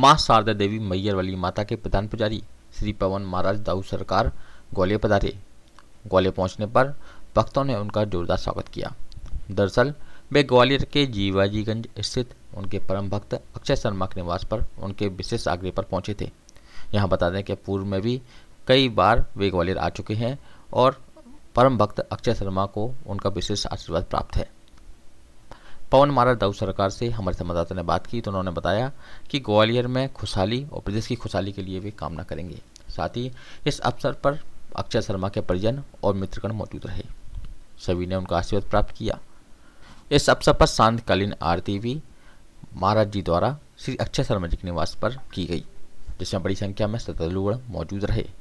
माँ शारदा देवी मैयर वाली माता के प्रधान पुजारी श्री पवन महाराज दाऊ सरकार ग्वालियर पधारे ग्वालियर पहुंचने पर भक्तों ने उनका जोरदार स्वागत किया दरअसल वे ग्वालियर के जीवाजीगंज स्थित उनके परम भक्त अक्षय शर्मा के निवास पर उनके विशेष आग्रह पर पहुंचे थे यहाँ बता दें कि पूर्व में भी कई बार वे ग्वालियर आ चुके हैं और परम भक्त अक्षय शर्मा को उनका विशेष आशीर्वाद प्राप्त है पवन मारा दाऊ सरकार से हमारे संवाददाता ने बात की तो उन्होंने बताया कि ग्वालियर में खुशहाली और प्रदेश की खुशहाली के लिए वे कामना करेंगे साथ ही इस अवसर पर अक्षय शर्मा के परिजन और मित्रगण मौजूद रहे सभी ने उनका आशीर्वाद प्राप्त किया इस अवसर पर शांतकालीन आरती भी महाराज जी द्वारा श्री अक्षय शर्मा जी के निवास पर की गई जिसमें बड़ी संख्या में श्रद्धालुगण मौजूद रहे